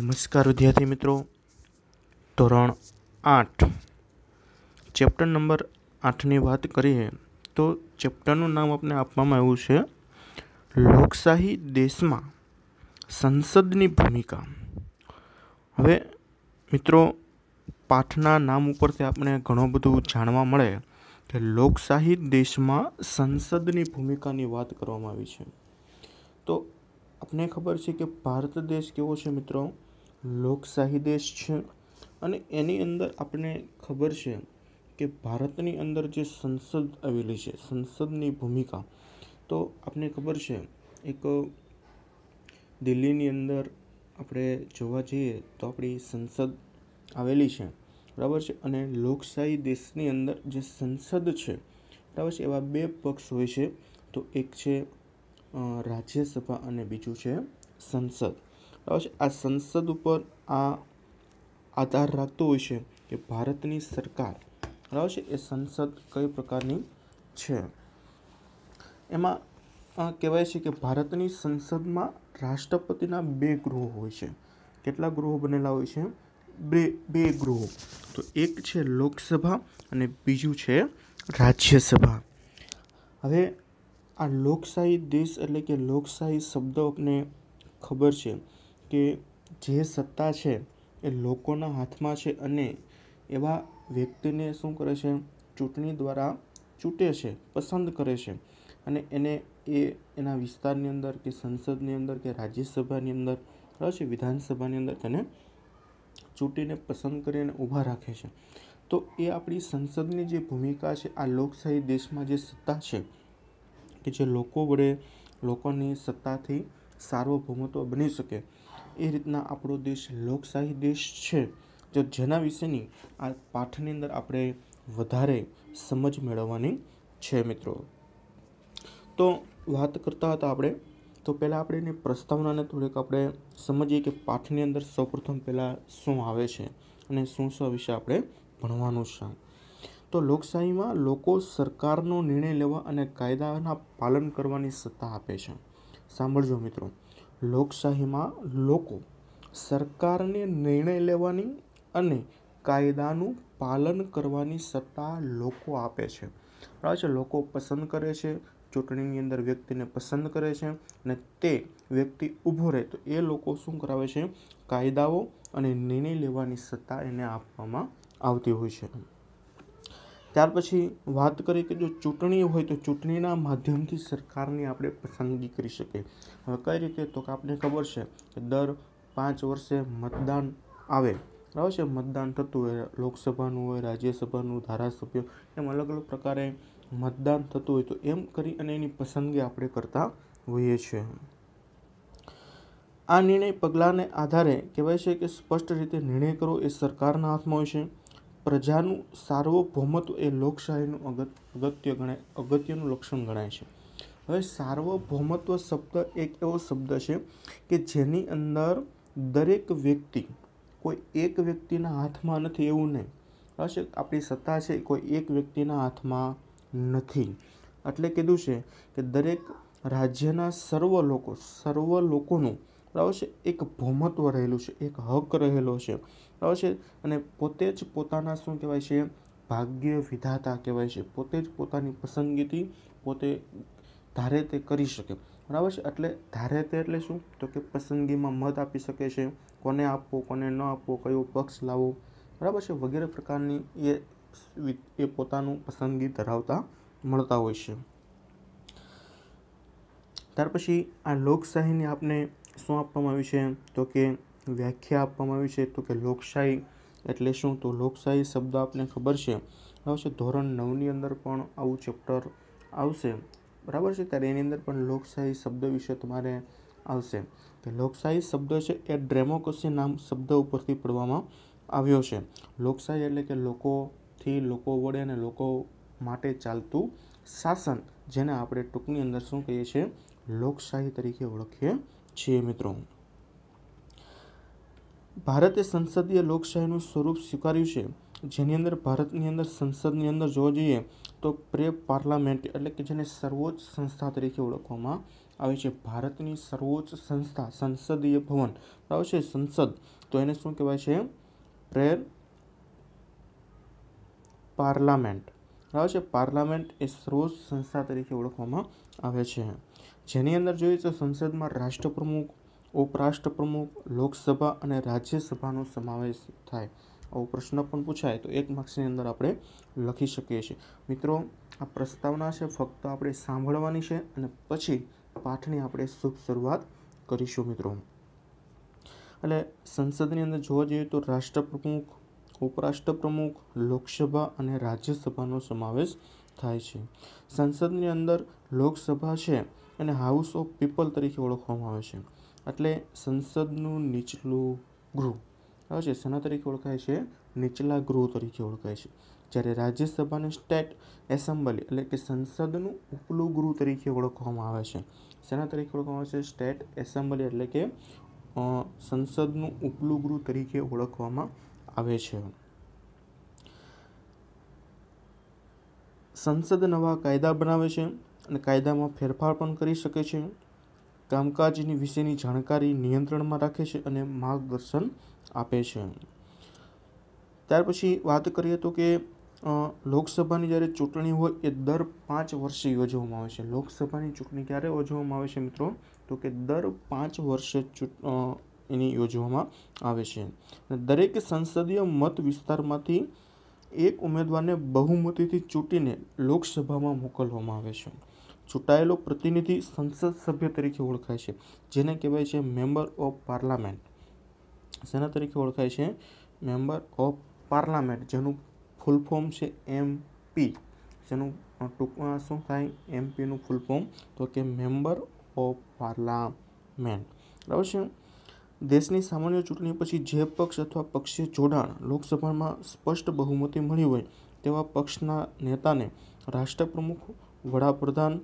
નમસ્કાર વિદ્યાર્થી મિત્રો ધોરણ આઠ ચેપ્ટર નંબર આઠની વાત કરીએ તો ચેપ્ટરનું નામ આપણે આપવામાં આવ્યું છે લોકશાહી દેશમાં સંસદની ભૂમિકા હવે મિત્રો પાઠના નામ ઉપરથી આપણે ઘણું બધું જાણવા મળે કે લોકશાહી દેશમાં સંસદની ભૂમિકાની વાત કરવામાં આવી છે તો આપને ખબર છે કે ભારત દેશ કેવો છે મિત્રો લોકશાહી દેશ છે અને એની અંદર આપણે ખબર છે કે ભારતની અંદર જે સંસદ આવેલી છે સંસદની ભૂમિકા તો આપને ખબર છે એક દિલ્હીની અંદર આપણે જોવા જઈએ તો આપણી સંસદ આવેલી છે બરાબર છે અને લોકશાહી દેશની અંદર જે સંસદ છે બરાબર છે એવા બે પક્ષ હોય છે તો એક છે રાજ્યસભા અને બીજું છે સંસદ બરાબર છે આ સંસદ ઉપર આ આધાર રાખતો હોય છે કે ભારતની સરકાર બરાબર છે એ સંસદ કઈ પ્રકારની છે એમાં કહેવાય છે કે ભારતની સંસદમાં રાષ્ટ્રપતિના બે ગૃહો હોય છે કેટલા ગૃહો બનેલા હોય છે બે બે ગૃહો તો એક છે લોકસભા અને બીજું છે રાજ્યસભા હવે આ લોકશાહી દેશ એટલે કે લોકશાહી શબ્દોને ખબર છે કે જે સત્તા છે એ લોકોના હાથમાં છે અને એવા વ્યક્તિને શું કરે છે ચૂંટણી દ્વારા ચૂંટે છે પસંદ કરે છે અને એને એ એના વિસ્તારની અંદર કે સંસદની અંદર કે રાજ્યસભાની અંદર બરાબર છે વિધાનસભાની અંદર તેને ચૂંટીને પસંદ કરીને ઊભા રાખે છે તો એ આપણી સંસદની જે ભૂમિકા છે આ લોકશાહી દેશમાં જે સત્તા છે કે જે લોકો વડે લોકોની સત્તાથી સાર્વભૌમત્વ બની શકે એ રીતના આપણો દેશ લોકશાહી દેશ છે તો જેના વિશેની આ પાઠની અંદર આપણે વધારે સમજ મેળવવાની છે મિત્રો તો વાત કરતા હતા આપણે તો પહેલાં આપણે એની પ્રસ્તાવનાને થોડીક આપણે સમજીએ કે પાઠની અંદર સૌપ્રથમ પહેલાં શું આવે છે અને શું શું વિશે આપણે ભણવાનું છે તો લોકશાહીમાં લોકો સરકારનો નિર્ણય લેવા અને કાયદાના પાલન કરવાની સત્તા આપે છે સાંભળજો મિત્રો લોકશાહીમાં લોકો સરકારને નિર્ણય લેવાની અને કાયદાનું પાલન કરવાની સત્તા લોકો આપે છે બરાબર છે લોકો પસંદ કરે છે ચૂંટણીની અંદર વ્યક્તિને પસંદ કરે છે અને તે વ્યક્તિ ઊભો રહે તો એ લોકો શું કરાવે છે કાયદાઓ અને નિર્ણય લેવાની સત્તા એને આપવામાં આવતી હોય છે ત્યાર પછી વાત કરીએ કે જો ચૂંટણી હોય તો ચૂંટણીના માધ્યમથી સરકારની આપણે પસંદગી કરી શકીએ હવે કઈ રીતે તો કે આપણે ખબર છે કે દર પાંચ વર્ષે મતદાન આવે બરાબર છે મતદાન થતું હોય લોકસભાનું હોય રાજ્યસભાનું ધારાસભ્ય એમ અલગ અલગ પ્રકારે મતદાન થતું હોય તો એમ કરી અને એની પસંદગી આપણે કરતા હોઈએ છીએ આ નિર્ણય પગલાંને આધારે કહેવાય છે કે સ્પષ્ટ રીતે નિર્ણય કરવો એ સરકારના હાથમાં હોય છે પ્રજાનું સાર્વભૌમત્વ એ લોકશાહીનું અગત્ય અગત્ય ગણાય અગત્યનું લક્ષણ ગણાય છે હવે સાર્વભૌમત્વ શબ્દ એક એવો શબ્દ છે કે જેની અંદર દરેક વ્યક્તિ કોઈ એક વ્યક્તિના હાથમાં નથી એવું નહીં હશે આપણી સત્તા છે કોઈ એક વ્યક્તિના હાથમાં નથી એટલે કીધું છે કે દરેક રાજ્યના સર્વ લોકો સર્વ લોકોનું બરાબર છે એક ભૌમત્વ રહેલું છે એક હક રહેલો છે બરાબર છે અને પોતે જ પોતાના શું કહેવાય છે ભાગ્ય વિધાતા કહેવાય છે પોતે જ પોતાની પસંદગીથી પોતે ધારે તે કરી શકે બરાબર છે એટલે ધારે તે એટલે શું તો કે પસંદગીમાં મત આપી શકે છે કોને આપવો કોને ન આપવો કયો પક્ષ લાવવો બરાબર છે વગેરે પ્રકારની એ એ પોતાનું પસંદગી ધરાવતા મળતા હોય છે ત્યાર પછી આ લોકશાહીને આપણે શું આપવામાં આવ્યું છે તો કે વ્યાખ્યા આપવામાં આવી છે તો કે લોકશાહી એટલે શું તો લોકશાહી શબ્દ આપને ખબર છે હવે છે ધોરણ નવની અંદર પણ આવું ચેપ્ટર આવશે બરાબર છે ત્યારે એની અંદર પણ લોકશાહી શબ્દ વિશે તમારે આવશે કે લોકશાહી શબ્દ છે એ ડેમોક્રેસી નામ શબ્દ ઉપરથી પડવામાં આવ્યો છે લોકશાહી એટલે કે લોકોથી લોકો વડે અને લોકો માટે ચાલતું શાસન જેને આપણે ટૂંકની અંદર શું કહીએ છીએ લોકશાહી તરીકે ઓળખીએ છીએ મિત્રો ભારતે સંસદીય લોકશાહીનું સ્વરૂપ સ્વીકાર્યું છે જેની અંદર ભારતની અંદર સંસદની અંદર જોવા જઈએ તો પ્રે પાર્લામેન્ટ એટલે કે જેને સર્વોચ્ચ સંસ્થા તરીકે ઓળખવામાં આવે છે ભારતની સર્વોચ્ચ સંસ્થા સંસદીય ભવન બરાબર છે સંસદ તો એને શું કહેવાય છે પ્રેર પાર્લામેન્ટ બરાબર છે પાર્લામેન્ટ એ સર્વોચ્ચ સંસ્થા તરીકે ઓળખવામાં આવે છે જેની અંદર જોઈએ તો સંસદમાં રાષ્ટ્રપ્રમુખ ઉપરાષ્ટ્રપ્રમુખ લોકસભા અને રાજ્યસભાનો સમાવેશ થાય આવો પ્રશ્ન પણ પૂછાય તો એક માર્ક્સની અંદર આપણે લખી શકીએ છીએ મિત્રો આ પ્રસ્તાવના છે ફક્ત આપણે સાંભળવાની છે અને પછી પાઠની આપણે શુભ શરૂઆત કરીશું મિત્રો એટલે સંસદની અંદર જોવા જઈએ તો રાષ્ટ્રપ્રમુખ ઉપરાષ્ટ્રપ્રમુખ લોકસભા અને રાજ્યસભાનો સમાવેશ થાય છે સંસદની અંદર લોકસભા છે અને હાઉસ ઓફ પીપલ તરીકે ઓળખવામાં આવે છે એટલે સંસદનું નીચલું ગૃહ આવે છે સેના તરીકે ઓળખાય છે નીચલા ગૃહ તરીકે ઓળખાય છે જ્યારે રાજ્યસભાને સ્ટેટ એસેમ્બલી એટલે કે સંસદનું ઉપલું ગૃહ તરીકે ઓળખવામાં આવે છે સેના તરીકે ઓળખવામાં આવે છે સ્ટેટ એસેમ્બલી એટલે કે સંસદનું ઉપલું ગૃહ તરીકે ઓળખવામાં આવે છે સંસદ નવા કાયદા બનાવે છે અને કાયદામાં ફેરફાર પણ કરી શકે છે કામકાજની વિશેની જાણકારી નિયંત્રણમાં રાખે છે અને માર્ગદર્શન આપે છે ત્યાર પછી વાત કરીએ તો કે લોકસભાની જ્યારે ચૂંટણી હોય એ દર પાંચ વર્ષે યોજવામાં આવે છે લોકસભાની ચૂંટણી ક્યારે યોજવામાં આવે છે મિત્રો તો કે દર પાંચ વર્ષે એની યોજવામાં આવે છે દરેક સંસદીય મત વિસ્તારમાંથી એક ઉમેદવારને બહુમતીથી ચૂંટીને લોકસભામાં મોકલવામાં આવે છે ચૂંટાયેલો પ્રતિનિધિ સંસદ સભ્ય તરીકે ઓળખાય છે જેને કહેવાય છે મેમ્બર ઓફ પાર્લામેન્ટ શેના તરીકે ઓળખાય છે મેમ્બર ઓફ પાર્લામેન્ટ જેનું ફૂલ ફોર્મ છે એમપી જેનું ટૂંકમાં શું થાય એમપીનું ફૂલ ફોર્મ તો કે મેમ્બર ઓફ પાર્લામેન્ટ બરાબર છે દેશની સામાન્ય ચૂંટણી પછી જે પક્ષ અથવા પક્ષીય જોડાણ લોકસભામાં સ્પષ્ટ બહુમતી મળી હોય તેવા પક્ષના નેતાને રાષ્ટ્રપ્રમુખ વડાપ્રધાન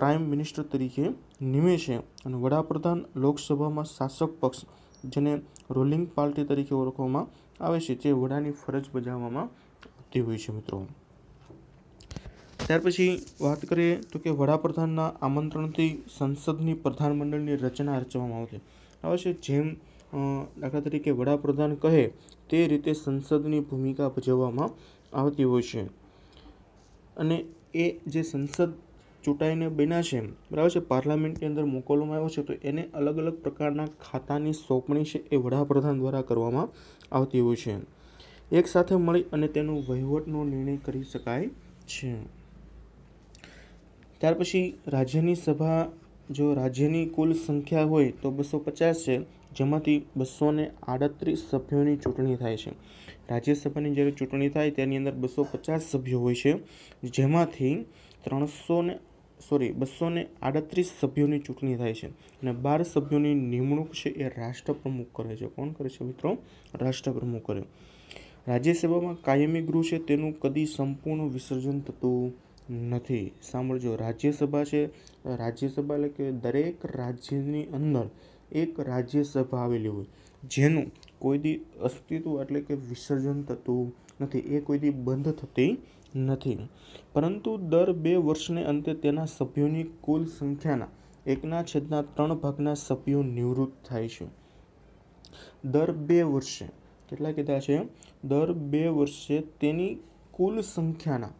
પ્રાઇમ મિનિસ્ટર તરીકે નિમે છે અને વડાપ્રધાન લોકસભામાં શાસક પક્ષ જેને રોલિંગ પાર્ટી તરીકે ઓળખવામાં આવે છે જે વડાની ફરજ બજાવવામાં આવતી હોય છે મિત્રો ત્યાર પછી વાત કરીએ તો કે વડાપ્રધાનના આમંત્રણથી સંસદની પ્રધાનમંડળની રચના રચવામાં આવતી આવે છે જેમ દાખલા તરીકે વડાપ્રધાન કહે તે રીતે સંસદની ભૂમિકા ભજવવામાં આવતી હોય છે અને એ જે સંસદ ચૂંટાઈને બન્યા છે બરાબર છે પાર્લામેન્ટની અંદર મોકલવામાં આવ્યો છે તો એને અલગ અલગ પ્રકારના ખાતાની સોંપણી છે એ વડાપ્રધાન દ્વારા કરવામાં આવતી હોય છે એકસાથે મળી અને તેનો વહીવટનો નિર્ણય કરી શકાય છે ત્યાર પછી રાજ્યની સભા જો રાજ્યની કુલ સંખ્યા હોય તો બસો પચાસ છે જેમાંથી બસો ને આડત્રીસ સભ્યોની ચૂંટણી થાય છે રાજ્યસભાની જ્યારે ચૂંટણી થાય તેની અંદર બસો પચાસ સભ્યો હોય છે જેમાંથી ત્રણસો ને સોરી બસો ને આડત્રીસ સભ્યોની ચૂંટણી થાય છે અને બાર સભ્યોની નિમણૂક છે એ રાષ્ટ્રપ્રમુખ કરે છે કોણ કરે છે મિત્રો રાષ્ટ્રપ્રમુખ કરે રાજ્યસભામાં કાયમી ગૃહ છે તેનું કદી સંપૂર્ણ વિસર્જન થતું નથી સાંભળજો રાજ્યસભા છે રાજ્યસભા એટલે કે દરેક રાજ્યની અંદર એક રાજ્યસભા આવેલી હોય જેનું કોઈ દી અસ્તિત્વ એટલે કે વિસર્જન થતું નથી એ કોઈ દી બંધ થતી નથી પરંતુ દર બે વર્ષને અંતે તેના સભ્યોની કુલ સંખ્યાના એકના છેદના ત્રણ ભાગના સભ્યો નિવૃત્ત થાય છે દર બે વર્ષે કેટલા કીધા છે દર બે વર્ષે તેની કુલ સંખ્યાના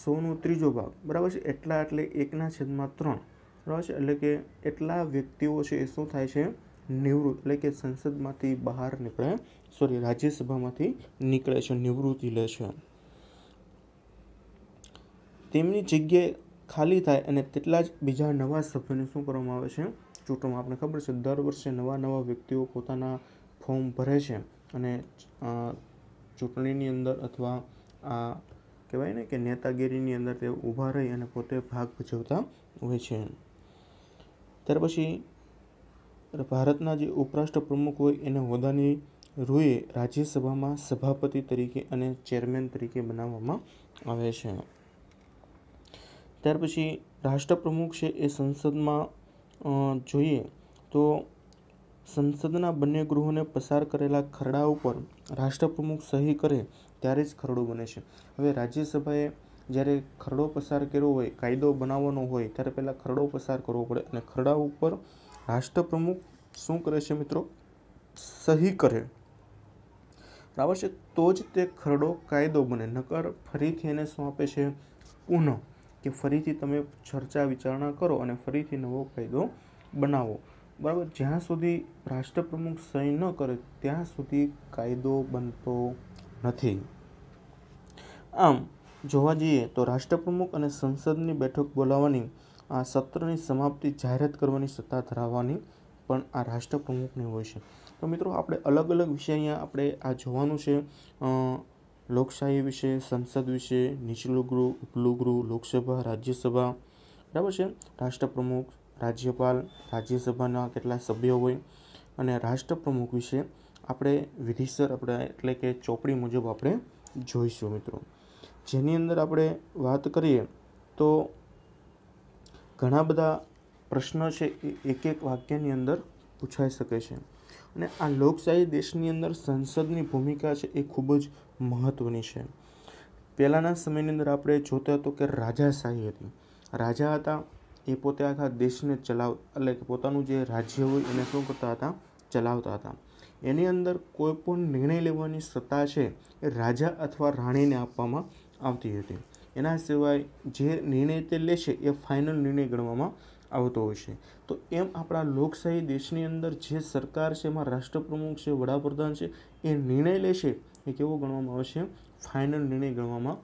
સોનો ત્રીજો ભાગ બરાબર છે એટલા એટલે એકના છેદમાં ત્રણ બરાબર છે એટલે કે એટલા વ્યક્તિઓ છે એ શું થાય છે નિવૃત્ત એટલે કે સંસદમાંથી બહાર નીકળે સોરી રાજ્યસભામાંથી નીકળે છે નિવૃત્તિ લે છે તેમની જગ્યાએ ખાલી થાય અને તેટલા જ બીજા નવા સભ્યોને શું કરવામાં આવે છે ચૂંટણીમાં આપણે ખબર છે દર વર્ષે નવા નવા વ્યક્તિઓ પોતાના ફોર્મ ભરે છે અને ચૂંટણીની અંદર અથવા આ કહેવાય ને કે નેતાગીરીની અંદર તે ઊભા રહી અને પોતે ભાગ ભજવતા હોય છે ત્યાર પછી ભારતના જે ઉપરાષ્ટ્ર પ્રમુખ હોય એને હોદાની રૂએ રાજ્યસભામાં સભાપતિ તરીકે અને ચેરમેન તરીકે બનાવવામાં આવે છે ત્યાર પછી રાષ્ટ્રપ્રમુખ છે એ સંસદમાં જોઈએ તો સંસદના બંને ગૃહોને પસાર કરેલા ખરડા ઉપર રાષ્ટ્રપ્રમુખ સહી કરે ત્યારે જ ખરડો બને છે હવે રાજ્યસભાએ જ્યારે ખરડો પસાર કર્યો હોય કાયદો બનાવવાનો હોય ત્યારે પહેલાં ખરડો પસાર કરવો પડે અને ખરડા ઉપર રાષ્ટ્રપ્રમુખ શું કરે છે મિત્રો સહી કરે બરાબર છે તો જ તે ખરડો કાયદો બને નકર ફરીથી એને સોંપે છે પુનઃ કે ફરીથી તમે ચર્ચા વિચારણા કરો અને ફરીથી નવો કાયદો બનાવો બરાબર જ્યાં સુધી રાષ્ટ્રપ્રમુખ સહી ન કરે ત્યાં સુધી કાયદો બનતો નથી આમ જોવા જઈએ તો રાષ્ટ્રપ્રમુખ અને સંસદની બેઠક બોલાવવાની આ સત્રની સમાપ્તિ જાહેરાત કરવાની સત્તા ધરાવવાની પણ આ રાષ્ટ્રપ્રમુખની હોય છે તો મિત્રો આપણે અલગ અલગ વિષય અહીંયા આપણે આ જોવાનું છે લોકશાહી વિશે સંસદ વિશે નીચલું ગૃહ ઉપલું ગૃહ લોકસભા રાજ્યસભા બરાબર છે રાષ્ટ્રપ્રમુખ રાજ્યપાલ રાજ્યસભાના કેટલા સભ્યો હોય અને રાષ્ટ્રપ્રમુખ વિશે આપણે વિધિસર આપણે એટલે કે ચોપડી મુજબ આપણે જોઈશું મિત્રો જેની અંદર આપણે વાત કરીએ તો ઘણા બધા પ્રશ્નો છે એ એક એક વાક્યની અંદર પૂછાઈ શકે છે અને આ લોકશાહી દેશની અંદર સંસદની ભૂમિકા છે એ ખૂબ જ મહત્ત્વની છે પહેલાંના સમયની અંદર આપણે જોતા હતો કે રાજાશાહી હતી રાજા હતા એ પોતે આખા દેશને ચલાવ એટલે કે પોતાનું જે રાજ્ય હોય એને શું કરતા હતા ચલાવતા હતા એની અંદર કોઈ પણ નિર્ણય લેવાની સત્તા છે એ રાજા અથવા રાણીને આપવામાં આવતી હતી એના સિવાય જે નિર્ણય તે લે છે એ ફાઇનલ નિર્ણય ગણવામાં આવતો હોય છે તો એમ આપણા લોકશાહી દેશની અંદર જે સરકાર છે એમાં રાષ્ટ્રપ્રમુખ છે વડાપ્રધાન છે એ નિર્ણય લે છે એ કેવો ગણવામાં આવે છે ફાઇનલ નિર્ણય ગણવામાં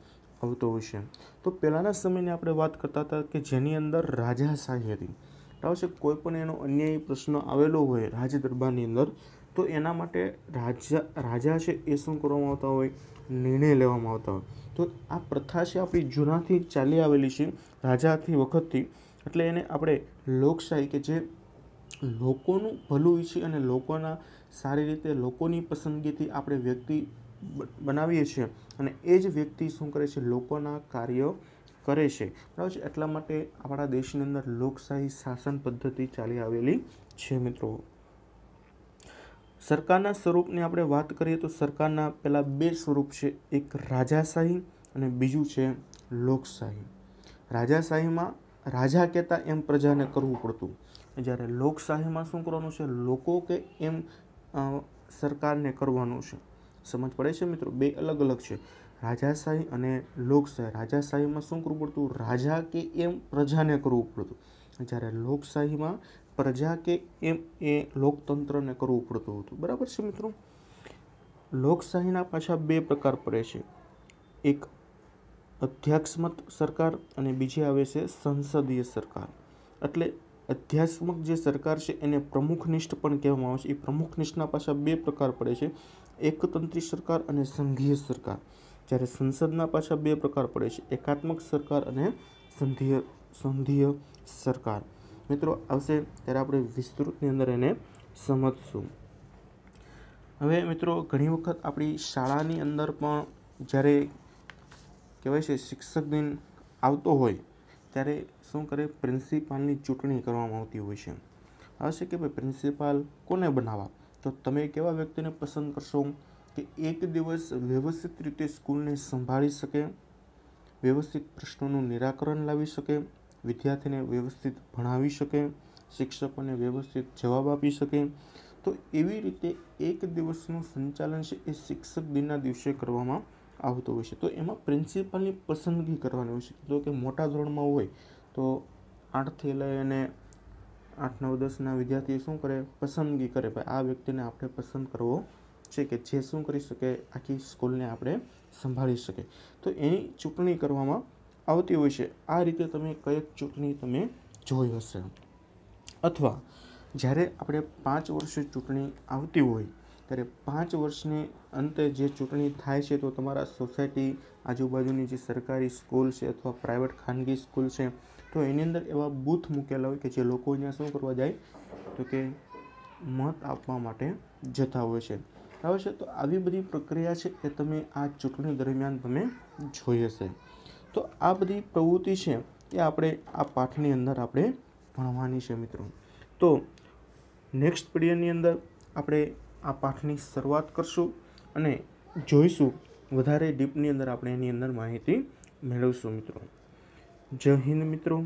આવતો હોય છે તો પહેલાંના સમયની આપણે વાત કરતા હતા કે જેની અંદર રાજાશાહી હતી બરાબર છે કોઈ પણ એનો અન્યાયી પ્રશ્ન આવેલો હોય રાજ દરબારની અંદર તો એના માટે રાજા રાજા છે એ શું કરવામાં આવતા હોય નિર્ણય લેવામાં આવતા હોય તો આ પ્રથા છે આપણી જૂનાથી ચાલી આવેલી છે રાજાથી વખતથી એટલે એને આપણે લોકશાહી કે જે લોકોનું ભલું ઈચ્છી અને લોકોના સારી રીતે લોકોની પસંદગીથી આપણે વ્યક્તિ બનાવીએ છીએ અને એ જ વ્યક્તિ શું કરે છે લોકોના કાર્યો કરે છે બરાબર છે એટલા માટે આપણા દેશની અંદર લોકશાહી શાસન પદ્ધતિ ચાલી આવેલી છે મિત્રો સરકારના સ્વરૂપની આપણે વાત કરીએ તો સરકારના પહેલાં બે સ્વરૂપ છે એક રાજાશાહી અને બીજું છે લોકશાહી રાજાશાહીમાં રાજા કહેતા એમ પ્રજાને કરવું પડતું જ્યારે લોકશાહીમાં શું કરવાનું છે લોકો કે એમ સરકારને કરવાનું છે સમજ પડે છે મિત્રો બે અલગ અલગ છે રાજાશાહી અને લોકશાહી રાજાશાહીમાં શું કરવું પડતું રાજા કે એમ પ્રજાને કરવું પડતું જ્યારે લોકશાહીમાં પ્રજા કે એમ એ લોકતંત્રને કરવું પડતું હતું બરાબર છે મિત્રો લોકશાહીના પાછા બે પ્રકાર પડે છે એક અધ્યાત્મક સરકાર અને બીજી આવે છે સંસદીય સરકાર એટલે અધ્યાત્મક જે સરકાર છે એને પ્રમુખનિષ્ઠ પણ કહેવામાં આવે છે એ પ્રમુખનિષ્ઠના પાછા બે પ્રકાર પડે છે એકતંત્રી સરકાર અને સંઘીય સરકાર જ્યારે સંસદના પાછા બે પ્રકાર પડે છે એકાત્મક સરકાર અને સંઘીય સંઘીય સરકાર મિત્રો આવશે ત્યારે આપણે વિસ્તૃતની અંદર એને સમજશું હવે મિત્રો ઘણી વખત આપણી શાળાની અંદર પણ જ્યારે કહેવાય છે શિક્ષક દિન આવતો હોય ત્યારે શું કરે પ્રિન્સિપાલની ચૂંટણી કરવામાં આવતી હોય છે આવશે કે ભાઈ પ્રિન્સિપાલ કોને બનાવવા તો તમે કેવા વ્યક્તિને પસંદ કરશો કે એક દિવસ વ્યવસ્થિત રીતે સ્કૂલને સંભાળી શકે વ્યવસ્થિત પ્રશ્નોનું નિરાકરણ લાવી શકે વિદ્યાર્થીને વ્યવસ્થિત ભણાવી શકે શિક્ષકોને વ્યવસ્થિત જવાબ આપી શકે તો એવી રીતે એક દિવસનું સંચાલન છે એ શિક્ષક દિનના દિવસે કરવામાં આવતો હોય છે તો એમાં પ્રિન્સિપલની પસંદગી કરવાની હોય છે જો કે મોટા ધોરણમાં હોય તો આઠથી લઈને આઠ નવ દસના વિદ્યાર્થીઓ શું કરે પસંદગી કરે ભાઈ આ વ્યક્તિને આપણે પસંદ કરવો છે કે જે શું કરી શકે આખી સ્કૂલને આપણે સંભાળી શકે તો એની ચૂંટણી કરવામાં આવતી હોય છે આ રીતે તમે કઈક ચૂંટણી તમે જોઈ હશે અથવા જ્યારે આપણે પાંચ વર્ષે ચૂંટણી આવતી હોય ત્યારે પાંચ વર્ષને અંતે જે ચૂંટણી થાય છે તો તમારા સોસાયટી આજુબાજુની જે સરકારી સ્કૂલ છે અથવા પ્રાઇવેટ ખાનગી સ્કૂલ છે તો એની અંદર એવા બૂથ મૂકેલા હોય કે જે લોકો અહીંયા શું કરવા જાય તો કે મત આપવા માટે જતા હોય છે બરાબર છે તો આવી બધી પ્રક્રિયા છે એ તમે આ ચૂંટણી દરમિયાન તમે જોઈ હશે તો આ બધી પ્રવૃત્તિ છે એ આપણે આ પાઠની અંદર આપણે ભણવાની છે મિત્રો તો નેક્સ્ટ પીરિયડની અંદર આપણે આ પાઠની શરૂઆત કરશું અને જોઈશું વધારે ડીપની અંદર આપણે એની અંદર માહિતી મેળવશું મિત્રો જય હિન્દ મિત્રો